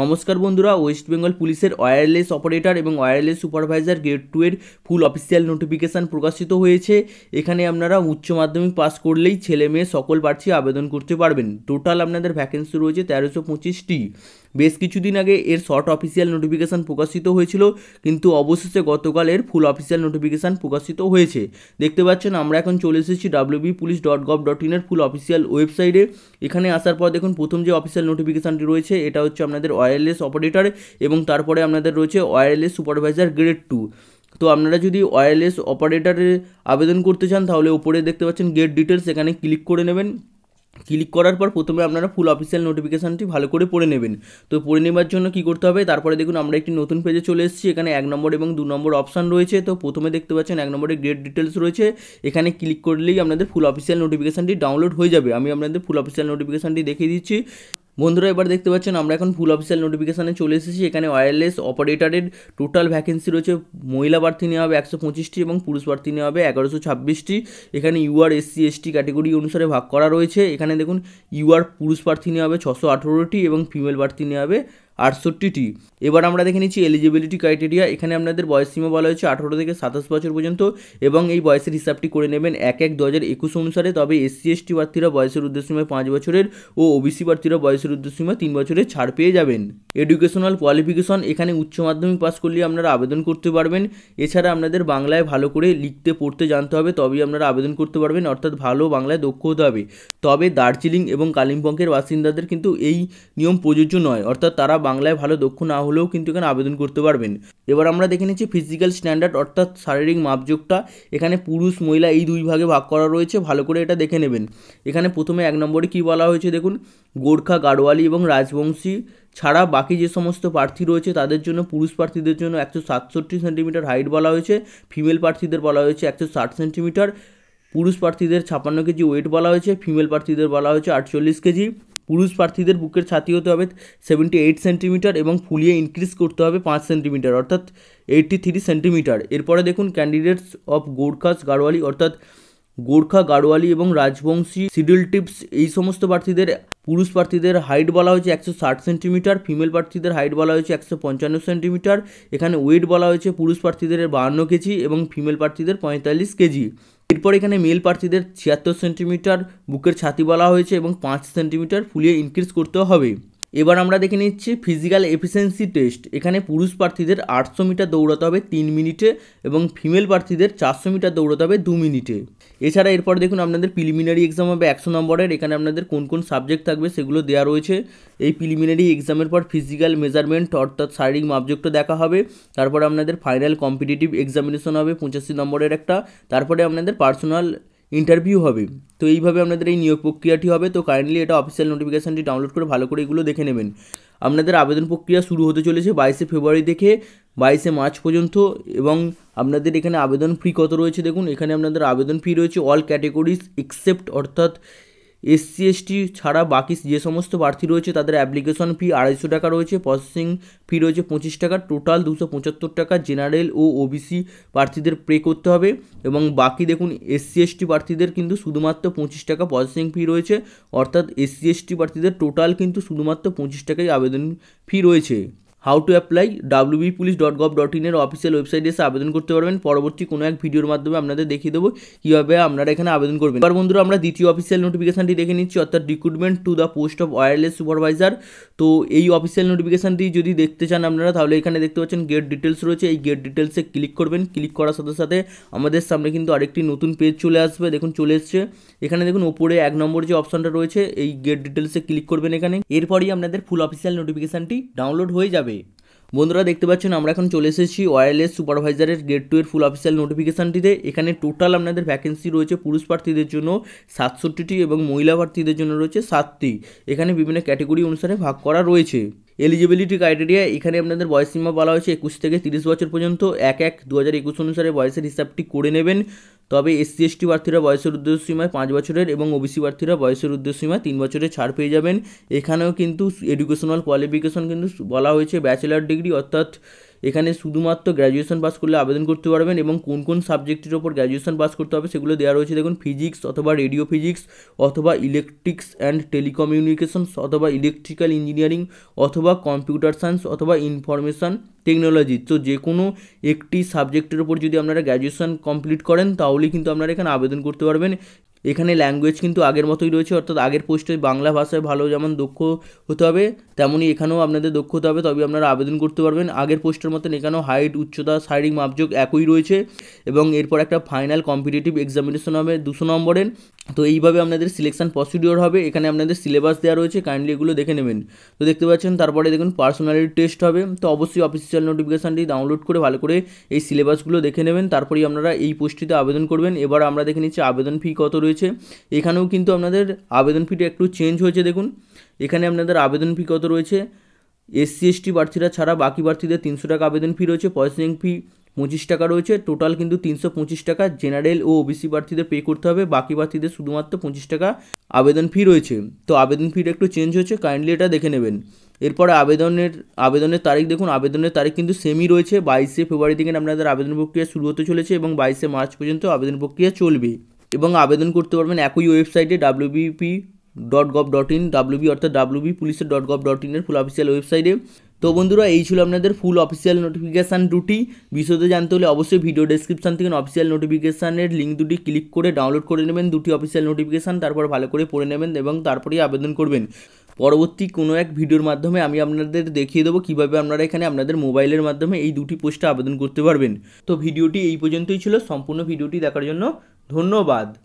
নমস্কার বন্ধুরা West Bengal পুলিশের ওয়্যারলেস অপারেটর এবং ওয়্যারলেস সুপারভাইজার গ্রেড টু এর ফুল অফিসিয়াল নোটিফিকেশান প্রকাশিত হয়েছে এখানে আপনারা উচ্চ মাধ্যমিক পাস করলেই ছেলে মেয়ে সকল প্রার্থী আবেদন করতে পারবেন টোটাল আপনাদের ভ্যাকেন্সি রয়েছে তেরোশো পঁচিশটি বেশ কিছুদিন আগে এর শর্ট অফিসিয়াল নোটিফিকেশান প্রকাশিত হয়েছিল কিন্তু অবশেষে গতকাল এর ফুল অফিসিয়াল নোটিফিকেশান প্রকাশিত হয়েছে দেখতে পাচ্ছেন আমরা এখন চলে এসেছি WB police dot gov dot in এর ফুল অফিসিয়াল ওয়েবসাইটে এখানে আসার পর দেখুন প্রথম যে অফিসিয়াল নোটিফিকেশানটি রয়েছে এটা হচ্ছে আপনাদের ওয়্যারলেস অপারেটর এবং তারপরে আপনাদের রয়েছে ওয়্যারলেস সুপারভাইজার গ্রেড টু তো আপনারা যদি ওয়্যারলেস অপারেটারে আবেদন করতে চান তাহলে উপরে দেখতে পাচ্ছেন গেট ডিটেলস এখানে ক্লিক করে নেবেন ক্লিক করার পর প্রথমে আপনারা ফুল অফিসিয়াল নোটিফিকেশানটি ভালো করে পড়ে নেবেন তো পড়ে নেবার জন্য কি করতে হবে তারপরে দেখুন আমরা একটি নতুন পেজে চলে এসেছি এখানে এক নম্বর এবং দু নম্বর অপশান রয়েছে তো প্রথমে দেখতে পাচ্ছেন এক নম্বরে গ্রেট ডিটেলস রয়েছে এখানে ক্লিক করলেই আপনাদের ফুল অফিসিয়াল নোটিফিকেশানটি ডাউনলোড হয়ে যাবে আমি আপনাদের ফুল অফিসিয়াল নোটিফিকেশানটি দেখিয়ে দিচ্ছি বন্ধুরা এবার দেখতে পাচ্ছেন আমরা এখন ফুল অফিসিয়াল নোটিফিকেশানে চলে এসেছি এখানে ওয়্যারলেস অপারেটারের টোটাল ভ্যাকেন্সি রয়েছে মহিলা প্রার্থী নেওয়া হবে একশো পঁচিশটি এবং পুরুষ প্রার্থী নেওয়া হবে এগারোশো ছাব্বিশটি এখানে ইউআর এসসি এসটি ক্যাটেগরি অনুসারে ভাগ করা রয়েছে এখানে দেখুন ইউআর পুরুষ প্রার্থী নেওয়া হবে ছশো আঠেরোটি এবং ফিমেল প্রার্থী নেওয়া হবে আটষট্টিটি এবার আমরা দেখে নিচ্ছি এলিজিবিলিটি ক্রাইটেরিয়া এখানে আপনাদের বয়স সীমা বলা হয়েছে আঠারো থেকে সাতাশ বছর পর্যন্ত এবং এই বয়সের হিসাবটি করে নেবেন এক এক দু হাজার একুশ অনুসারে তবে এসসি এসটি প্রার্থীরা বয়সের উদ্দেশ্যময় পাঁচ বছরের ও ওবিসি প্রার্থীরা বয়সের উদ্দেশ্যময় তিন বছরের ছাড় পেয়ে যাবেন এডুকেশনাল কোয়ালিফিকেশন এখানে উচ্চ মাধ্যমিক পাস করলে আপনারা আবেদন করতে পারবেন এছাড়া আপনাদের বাংলায় ভালো করে লিখতে পড়তে জানতে হবে তবেই আপনারা আবেদন করতে পারবেন অর্থাৎ ভালো বাংলায় দক্ষ হতে হবে তবে দার্জিলিং এবং কালিম্পংয়ের বাসিন্দাদের কিন্তু এই নিয়ম প্রযোজ্য নয় অর্থাৎ তারা বাংলায় ভালো দক্ষ না হলেও কিন্তু এখানে আবেদন করতে পারবেন এবার আমরা দেখে নিচ্ছি ফিজিক্যাল স্ট্যান্ডার্ড অর্থাৎ শারীরিক মাপযোগটা এখানে পুরুষ মহিলা এই দুই ভাগে ভাগ করা রয়েছে ভালো করে এটা দেখে নেবেন এখানে প্রথমে এক নম্বরে কী বলা হয়েছে দেখুন গোর্খা গাড়োয়ালি এবং রাজবংশী ছাড়া বাকি যে সমস্ত প্রার্থী রয়েছে তাদের জন্য পুরুষ প্রার্থীদের জন্য একশো সাতষট্টি সেন্টিমিটার হাইট বলা হয়েছে ফিমেল প্রার্থীদের বলা হয়েছে একশো ষাট সেন্টিমিটার পুরুষ প্রার্থীদের ছাপান্ন কেজি ওয়েট বলা হয়েছে ফিমেল প্রার্থীদের বলা হয়েছে আটচল্লিশ কেজি পুরুষ প্রার্থীদের বুকের ছাতি হতে হবে সেভেন্টি এইট সেন্টিমিটার এবং ফুলিয়ে ইনক্রিজ করতে হবে পাঁচ সেন্টিমিটার অর্থাৎ এইটটি থ্রি সেন্টিমিটার এরপরে দেখুন ক্যান্ডিডেটস অফ গোর্খাস গাড়োয়ালি অর্থাৎ গোর্খা গাড়োয়ালি এবং রাজবংশী সিডিল টিপস এই সমস্ত প্রার্থীদের পুরুষ প্রার্থীদের হাইট বলা হয়েছে একশো ষাট সেন্টিমিটার ফিমেল প্রার্থীদের হাইট বলা হয়েছে একশো পঞ্চান্ন সেন্টিমিটার এখানে ওয়েট বলা হয়েছে পুরুষ প্রার্থীদের বাহান্ন কেজি এবং ফিমেল প্রার্থীদের পঁয়তাল্লিশ কেজি এরপর এখানে মেল প্রার্থীদের ছিয়াত্তর সেন্টিমিটার বুকের ছাতি বলা হয়েছে এবং পাঁচ সেন্টিমিটার ফুলিয়ে ইনক্রিজ করতে হবে এবার আমরা দেখে নিচ্ছি ফিজিক্যাল এফিসিয়েন্সি টেস্ট এখানে পুরুষ প্রার্থীদের আটশো মিটার দৌড়াতে হবে তিন মিনিটে এবং ফিমেল প্রার্থীদের চারশো মিটার দৌড়াতে হবে দু মিনিটে এছাড়া এরপর দেখুন আপনাদের প্রিলিমিনারি এক্সাম হবে একশো নম্বরের এখানে আপনাদের কোন কোন সাবজেক্ট থাকবে সেগুলো দেওয়া রয়েছে এই প্রিলিমিনারি এক্সামের পর ফিজিক্যাল মেজারমেন্ট অর্থাৎ শারীরিক মাপযুক্ত দেখা হবে তারপরে আপনাদের ফাইনাল কম্পিটিটিভ এক্সামিনেশন হবে পঁচাশি নম্বরের একটা তারপরে আপনাদের পার্সোনাল ইন্টারভিউ হবে তো এইভাবে আপনাদের এই নিয়োগ প্রক্রিয়াটি হবে তো কাইন্ডলি এটা অফিসিয়াল নোটিফিকেশানটি ডাউনলোড করে ভালো করে এগুলো দেখে নেবেন আপনাদের আবেদন প্রক্রিয়া শুরু হতে চলেছে বাইশে ফেব্রুয়ারি থেকে বাইশে মার্চ পর্যন্ত এবং আপনাদের এখানে আবেদন ফি কত রয়েছে দেখুন এখানে আপনাদের আবেদন ফি রয়েছে অল ক্যাটেগরিজ এক্সেপ্ট অর্থাৎ এসসি এসটি ছাড়া বাকি যে সমস্ত প্রার্থী রয়েছে তাদের অ্যাপ্লিকেশন ফি আড়াইশো টাকা রয়েছে প্রসেসিং ফি রয়েছে পঁচিশ টাকা টোটাল দুশো পঁচাত্তর টাকা জেনারেল ও ওবিসি প্রার্থীদের পে করতে হবে এবং বাকি দেখুন এসসি এসটি প্রার্থীদের কিন্তু শুধুমাত্র পঁচিশ টাকা প্রসেসিং ফি রয়েছে অর্থাৎ এসসি এসটি প্রার্থীদের টোটাল কিন্তু শুধুমাত্র পঁচিশ টাকাই আবেদন ফি রয়েছে how to apply WB police dot gov dot ইনের অফিসিয়াল ওয়েবসাইটে এসে আবেদন করতে পারবেন পরবর্তী কোনো এক ভিডিওর মাধ্যমে আপনাদের দেখিয়ে দেবো কীভাবে আপনারা এখানে আবেদন করবেন এবার বন্ধুরা আমরা দ্বিতীয় অফিসিয়াল নোটিফিকেশানটি দেখে নিচ্ছি অর্থাৎ recruitment to the post of wireless supervisor তো এই অফিসিয়াল নোটিফিকেশানটি যদি দেখতে চান আপনারা তাহলে এখানে দেখতে পাচ্ছেন গেট ডিটেলস রয়েছে এই গেট ডিটেলসে ক্লিক করবেন ক্লিক করার সাথে সাথে আমাদের সামনে কিন্তু আরেকটি নতুন পেজ চলে আসবে দেখুন চলে এসছে এখানে দেখুন ওপরে এক নম্বর যে অপশানটা রয়েছে এই গেট ডিটেলসে ক্লিক করবেন এখানে এরপরই আপনাদের ফুল অফিসিয়াল নোটিফিকেশানটি ডাউনলোড হয়ে যাবে বন্ধুরা দেখতে পাচ্ছেন আমরা এখন চলে এসেছি ওয়ারলেস সুপারভাইজারের গ্রেড টু এর ফুল অফিসিয়াল নোটিফিকেশানটিতে এখানে টোটাল আপনাদের ভ্যাকেন্সি রয়েছে পুরুষ প্রার্থীদের জন্য সাতষট্টিটি এবং মহিলা প্রার্থীদের জন্য রয়েছে সাতটি এখানে বিভিন্ন ক্যাটাগরি অনুসারে ভাগ করা রয়েছে এলিজিবিলিটি ক্রাইটেরিয়া এখানে আপনাদের বয়সসীমা বলা হয়েছে একুশ থেকে তিরিশ বছর পর্যন্ত এক এক দু হাজার একুশ অনুসারে বয়সের হিসাবটি করে নেবেন তবে এসসি এসটি প্রার্থীরা বয়সের উদ্দেশ্যসীমায় পাঁচ বছরের এবং ওবিসি প্রার্থীরা বয়সের উদ্দেশ্যসীমায় তিন বছরের ছাড় পেয়ে যাবেন এখানেও কিন্তু এডুকেশনাল কোয়ালিফিকেশন কিন্তু বলা হয়েছে ব্যাচেলার ডিগ্রি অর্থাৎ এখানে শুধুমাত্র গ্র্যাজুয়েশন পাস করলে আবেদন করতে পারবেন এবং কোন কোন সাবজেক্টের ওপর গ্র্যাজুয়েশন পাস করতে হবে সেগুলো দেওয়া রয়েছে দেখুন ফিজিক্স অথবা রেডিও ফিজিক্স অথবা ইলেকট্রিক্স অ্যান্ড টেলিকমিউনিকেশনস অথবা ইলেকট্রিক্যাল ইঞ্জিনিয়ারিং অথবা কম্পিউটার সায়েন্স অথবা ইনফরমেশান টেকনোলজি তো যে কোনো একটি সাবজেক্টের ওপর যদি আপনারা গ্র্যাজুয়েশন কমপ্লিট করেন তাহলে কিন্তু আপনারা এখানে আবেদন করতে পারবেন এখানে ল্যাঙ্গুয়েজ কিন্তু আগের মতোই রয়েছে অর্থাৎ আগের পোস্টে বাংলা ভাষায় ভালো যেমন দক্ষ হতে হবে তেমনই এখানেও আপনাদের দক্ষ হতে হবে তবে আপনারা আবেদন করতে পারবেন আগের পোস্টের মতন এখানেও হাইট উচ্চতা শারীরিক মাপযোগ একই রয়েছে এবং এরপর একটা ফাইনাল কম্পিটিটিভ এক্সামিনেশন হবে দুশো নম্বরের তো এইভাবে আপনাদের সিলেকশান প্রসিডিওর হবে এখানে আপনাদের সিলেবাস দেওয়া রয়েছে কাইন্ডলি এগুলো দেখে নেবেন তো দেখতে পাচ্ছেন তারপরে দেখুন পার্সোনালিটি টেস্ট হবে তো অবশ্যই অফিসিয়াল নোটিফিকেশানটি ডাউনলোড করে ভালো করে এই সিলেবাসগুলো দেখে নেবেন তারপরেই আপনারা এই পোস্টটিতে আবেদন করবেন এবার আমরা দেখে নিচ্ছি আবেদন ফি কত রয়েছে এখানেও কিন্তু আপনাদের আবেদন ফিটা একটু চেঞ্জ হয়েছে দেখুন এখানে আপনাদের আবেদন ফি কত রয়েছে এসসি এসটি প্রার্থীরা ছাড়া বাকি প্রার্থীদের তিনশো টাকা আবেদন ফি রয়েছে প্রসেসিং ফি পঁচিশ টাকা রয়েছে টোটাল কিন্তু তিনশো পঁচিশ টাকা জেনারেল ও ওবিসি প্রার্থীদের পে করতে হবে বাকি প্রার্থীদের শুধুমাত্র পঁচিশ টাকা আবেদন ফি রয়েছে তো আবেদন ফিটা একটু চেঞ্জ হয়েছে কাইন্ডলি এটা দেখে নেবেন এরপরে আবেদনের আবেদনের তারিখ দেখুন আবেদনের তারিখ কিন্তু সেমই রয়েছে বাইশে ফেব্রুয়ারি থেকে আপনাদের আবেদন প্রক্রিয়া শুরু হতে চলেছে এবং বাইশে মার্চ পর্যন্ত আবেদন প্রক্রিয়া চলবে এবং আবেদন করতে পারবেন একই ওয়েবসাইটে WBP dot gov dot in WB অর্থাৎ ডাব্লিউবি পুলিশের ডট গভ ডট ইনের ফুল অফিসিয়াল ওয়েবসাইটে তো বন্ধুরা এই ছিল আপনাদের ফুল অফিসিয়াল নোটিফিকেশান দুটি বিশদ জানতে হলে অবশ্যই ভিডিও ডিসক্রিপশান থেকে অফিসিয়াল নোটিফিকেশানের লিঙ্ক দুটি ক্লিক করে ডাউনলোড করে নেবেন দুটি অফিসিয়াল নোটিফিকেশান তারপর ভালো করে পড়ে নেবেন এবং তারপরেই আবেদন করবেন পরবর্তী কোনো এক ভিডিওর মাধ্যমে আমি আপনাদের দেখিয়ে দেবো কীভাবে আপনারা এখানে আপনাদের মোবাইলের মাধ্যমে এই দুটি পোস্টে আবেদন করতে পারবেন তো ভিডিওটি এই পর্যন্তই ছিল সম্পূর্ণ ভিডিওটি দেখার জন্য ধন্যবাদ